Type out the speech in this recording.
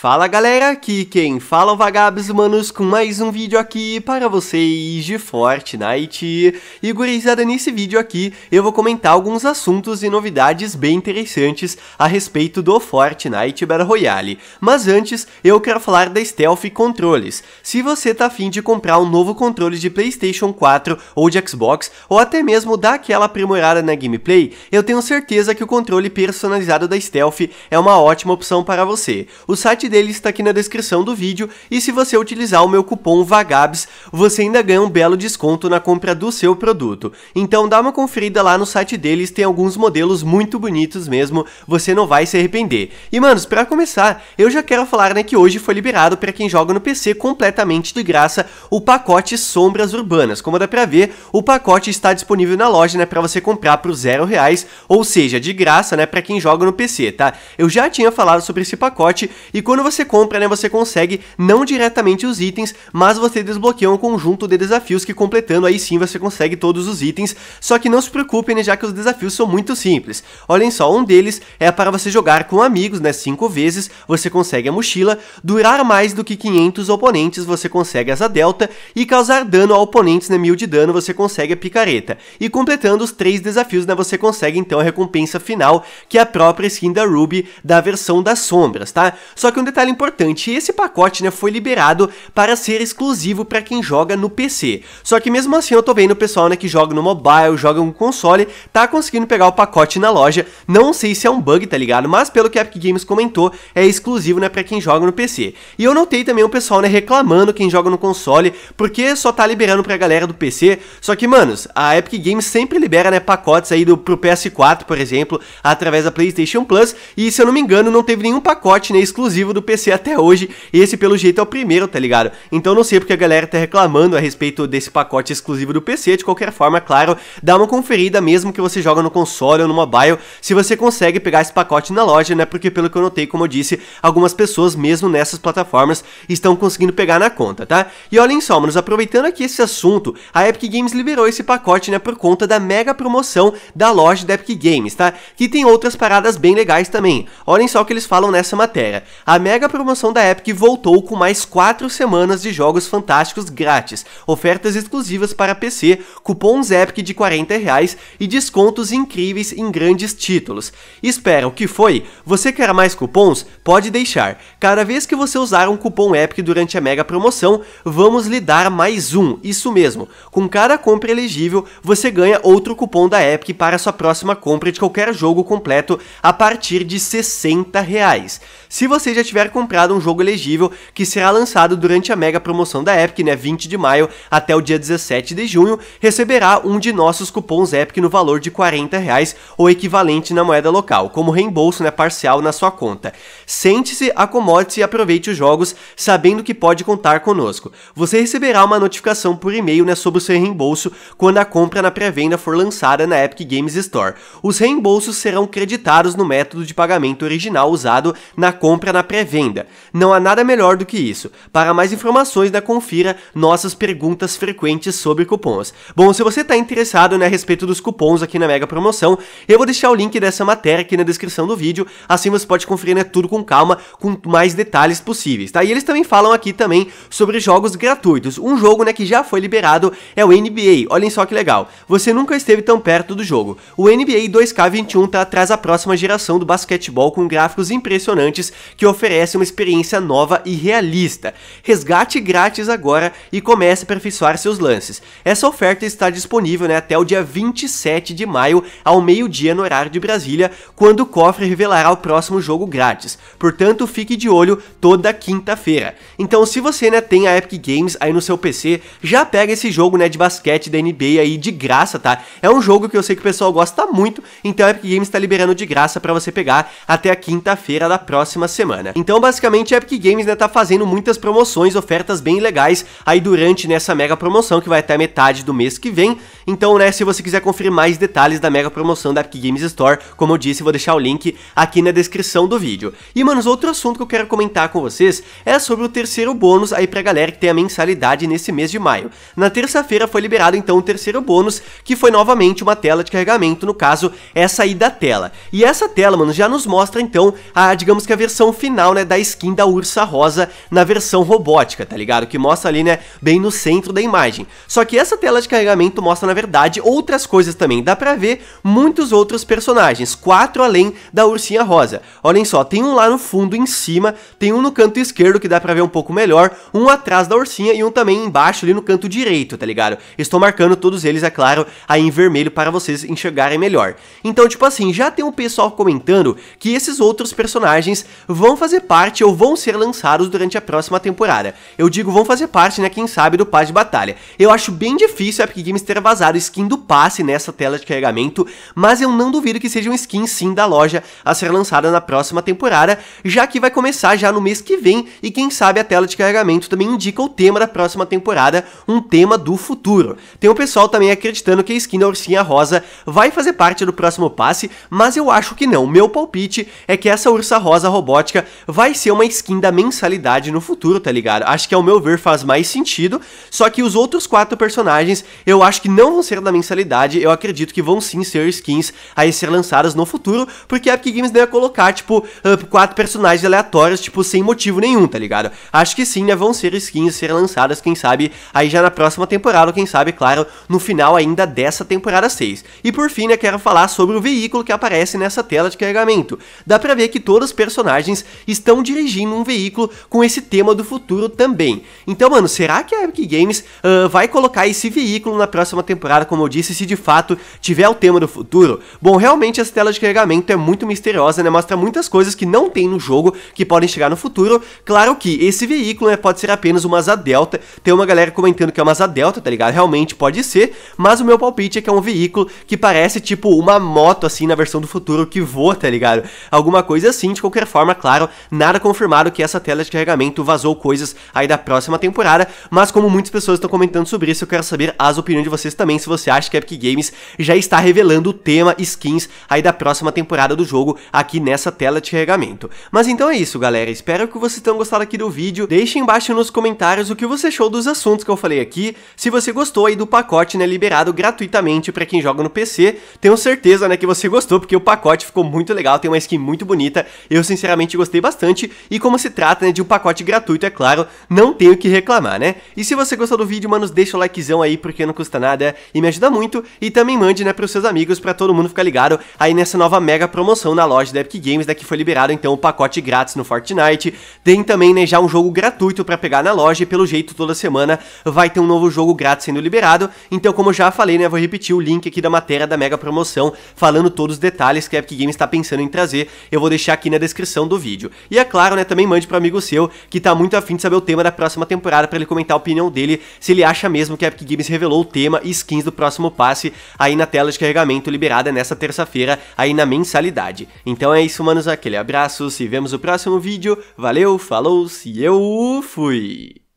Fala galera, aqui quem fala é o Vagabos Humanos com mais um vídeo aqui para vocês de Fortnite. E gurizada, nesse vídeo aqui eu vou comentar alguns assuntos e novidades bem interessantes a respeito do Fortnite Battle Royale. Mas antes, eu quero falar da Stealth Controles. Se você tá afim de comprar um novo controle de Playstation 4 ou de Xbox, ou até mesmo dar aquela aprimorada na gameplay, eu tenho certeza que o controle personalizado da Stealth é uma ótima opção para você. O site dele está aqui na descrição do vídeo e se você utilizar o meu cupom VAGABS, você ainda ganha um belo desconto na compra do seu produto. Então dá uma conferida lá no site deles, tem alguns modelos muito bonitos mesmo, você não vai se arrepender. E manos, para começar, eu já quero falar né, que hoje foi liberado para quem joga no PC completamente de graça o pacote Sombras Urbanas. Como dá para ver, o pacote está disponível na loja né, para você comprar por zero reais, ou seja, de graça né, para quem joga no PC, tá? Eu já tinha falado sobre esse pacote e quando quando você compra, né, você consegue não diretamente os itens, mas você desbloqueia um conjunto de desafios que completando aí sim você consegue todos os itens, só que não se preocupe, né, já que os desafios são muito simples. Olhem só, um deles é para você jogar com amigos, né, 5 vezes, você consegue a mochila, durar mais do que 500 oponentes, você consegue a delta, e causar dano a oponentes, né, 1000 de dano, você consegue a picareta. E completando os três desafios, né, você consegue então a recompensa final, que é a própria skin da Ruby da versão das sombras, tá? Só que um detalhe importante, esse pacote né, foi liberado para ser exclusivo para quem joga no PC. Só que mesmo assim eu tô vendo o pessoal né, que joga no mobile, joga no console, tá conseguindo pegar o pacote na loja. Não sei se é um bug, tá ligado? Mas pelo que a Epic Games comentou, é exclusivo né, para quem joga no PC. E eu notei também o pessoal né, reclamando quem joga no console, porque só tá liberando pra galera do PC. Só que, manos, a Epic Games sempre libera né, pacotes aí do, pro PS4, por exemplo, através da PlayStation Plus. E se eu não me engano, não teve nenhum pacote né, exclusivo do do PC até hoje, e esse pelo jeito é o primeiro, tá ligado? Então não sei porque a galera tá reclamando a respeito desse pacote exclusivo do PC, de qualquer forma, é claro, dá uma conferida mesmo que você joga no console ou no mobile, se você consegue pegar esse pacote na loja, né? Porque pelo que eu notei, como eu disse, algumas pessoas mesmo nessas plataformas estão conseguindo pegar na conta, tá? E olhem só, manos, aproveitando aqui esse assunto, a Epic Games liberou esse pacote, né, por conta da mega promoção da loja da Epic Games, tá? Que tem outras paradas bem legais também. Olhem só o que eles falam nessa matéria. A mega promoção da Epic voltou com mais 4 semanas de jogos fantásticos grátis, ofertas exclusivas para PC, cupons Epic de 40 reais e descontos incríveis em grandes títulos. Espera, o que foi? Você quer mais cupons? Pode deixar. Cada vez que você usar um cupom Epic durante a mega promoção, vamos lhe dar mais um, isso mesmo. Com cada compra elegível, você ganha outro cupom da Epic para sua próxima compra de qualquer jogo completo a partir de 60 reais se você já tiver comprado um jogo elegível que será lançado durante a mega promoção da Epic, né, 20 de maio até o dia 17 de junho, receberá um de nossos cupons Epic no valor de 40 reais ou equivalente na moeda local, como reembolso né, parcial na sua conta. Sente-se, acomode-se e aproveite os jogos sabendo que pode contar conosco. Você receberá uma notificação por e-mail né, sobre o seu reembolso quando a compra na pré-venda for lançada na Epic Games Store. Os reembolsos serão creditados no método de pagamento original usado na compra na pré-venda. Não há nada melhor do que isso. Para mais informações, da né, confira nossas perguntas frequentes sobre cupons. Bom, se você está interessado né, a respeito dos cupons aqui na Mega Promoção, eu vou deixar o link dessa matéria aqui na descrição do vídeo, assim você pode conferir né, tudo com calma, com mais detalhes possíveis, tá? E eles também falam aqui também sobre jogos gratuitos. Um jogo né, que já foi liberado é o NBA. Olhem só que legal. Você nunca esteve tão perto do jogo. O NBA 2K21 está atrás da próxima geração do basquetebol com gráficos impressionantes que oferece uma experiência nova e realista. Resgate grátis agora e comece a aperfeiçoar seus lances. Essa oferta está disponível né, até o dia 27 de maio, ao meio-dia no horário de Brasília, quando o cofre revelará o próximo jogo grátis. Portanto, fique de olho toda quinta-feira. Então, se você né, tem a Epic Games aí no seu PC, já pega esse jogo né, de basquete da NBA aí de graça, tá? É um jogo que eu sei que o pessoal gosta muito, então a Epic Games está liberando de graça para você pegar até a quinta-feira da próxima próxima semana. Então, basicamente, a Epic Games né, tá fazendo muitas promoções, ofertas bem legais aí durante nessa mega promoção que vai até metade do mês que vem. Então, né, se você quiser conferir mais detalhes da mega promoção da Epic Games Store, como eu disse, vou deixar o link aqui na descrição do vídeo. E, manos, outro assunto que eu quero comentar com vocês é sobre o terceiro bônus aí pra galera que tem a mensalidade nesse mês de maio. Na terça-feira foi liberado então o terceiro bônus, que foi novamente uma tela de carregamento, no caso, essa aí da tela. E essa tela, mano, já nos mostra então a, digamos que a versão versão final, né, da skin da Ursa Rosa na versão robótica, tá ligado? Que mostra ali, né, bem no centro da imagem. Só que essa tela de carregamento mostra, na verdade, outras coisas também. Dá pra ver muitos outros personagens, quatro além da Ursinha Rosa. Olhem só, tem um lá no fundo, em cima, tem um no canto esquerdo, que dá pra ver um pouco melhor, um atrás da Ursinha e um também embaixo, ali no canto direito, tá ligado? Estou marcando todos eles, é claro, aí em vermelho para vocês enxergarem melhor. Então, tipo assim, já tem um pessoal comentando que esses outros personagens vão fazer parte ou vão ser lançados durante a próxima temporada. Eu digo vão fazer parte, né, quem sabe, do passe de batalha. Eu acho bem difícil a Epic Games ter vazado skin do passe nessa tela de carregamento, mas eu não duvido que seja um skin sim da loja a ser lançada na próxima temporada, já que vai começar já no mês que vem e quem sabe a tela de carregamento também indica o tema da próxima temporada, um tema do futuro. Tem o pessoal também acreditando que a skin da Ursinha Rosa vai fazer parte do próximo passe, mas eu acho que não. Meu palpite é que essa Ursa Rosa robô robótica vai ser uma skin da mensalidade no futuro, tá ligado? Acho que ao meu ver faz mais sentido, só que os outros quatro personagens eu acho que não vão ser da mensalidade, eu acredito que vão sim ser skins a ser lançadas no futuro, porque a Epic Games não ia colocar, tipo, ah, quatro personagens aleatórios, tipo, sem motivo nenhum, tá ligado? Acho que sim, né, vão ser skins a ser lançadas, quem sabe, aí já na próxima temporada, ou quem sabe, claro, no final ainda dessa temporada 6. E por fim, né, quero falar sobre o veículo que aparece nessa tela de carregamento. Dá pra ver que todos os personagens personagens estão dirigindo um veículo com esse tema do futuro também. Então, mano, será que a Epic Games uh, vai colocar esse veículo na próxima temporada, como eu disse, se de fato tiver o tema do futuro? Bom, realmente essa tela de carregamento é muito misteriosa, né? Mostra muitas coisas que não tem no jogo, que podem chegar no futuro. Claro que esse veículo né, pode ser apenas uma asa delta, tem uma galera comentando que é uma asa delta, tá ligado? Realmente pode ser, mas o meu palpite é que é um veículo que parece tipo uma moto, assim, na versão do futuro que voa, tá ligado? Alguma coisa assim, de qualquer forma forma, claro, nada confirmado que essa tela de carregamento vazou coisas aí da próxima temporada, mas como muitas pessoas estão comentando sobre isso, eu quero saber as opiniões de vocês também, se você acha que a Epic Games já está revelando o tema skins aí da próxima temporada do jogo aqui nessa tela de carregamento. Mas então é isso, galera, espero que vocês tenham gostado aqui do vídeo, deixe embaixo nos comentários o que você achou dos assuntos que eu falei aqui, se você gostou aí do pacote, né, liberado gratuitamente para quem joga no PC, tenho certeza, né, que você gostou, porque o pacote ficou muito legal, tem uma skin muito bonita, eu sinceramente sinceramente gostei bastante e como se trata né, de um pacote gratuito, é claro, não tenho que reclamar, né? E se você gostou do vídeo, manos, deixa o likezão aí porque não custa nada e me ajuda muito e também mande, né, pros seus amigos para todo mundo ficar ligado aí nessa nova mega promoção na loja da Epic Games, né, que foi liberado então o um pacote grátis no Fortnite, tem também, né, já um jogo gratuito para pegar na loja e pelo jeito toda semana vai ter um novo jogo grátis sendo liberado, então como eu já falei, né, vou repetir o link aqui da matéria da mega promoção falando todos os detalhes que a Epic Games está pensando em trazer, eu vou deixar aqui na descrição descrição do vídeo. E é claro, né, também mande para amigo seu que tá muito afim de saber o tema da próxima temporada para ele comentar a opinião dele, se ele acha mesmo que a Epic Games revelou o tema e skins do próximo passe aí na tela de carregamento liberada nessa terça-feira aí na mensalidade. Então é isso, manos, aquele abraço, se vemos no próximo vídeo, valeu, falou, se eu fui!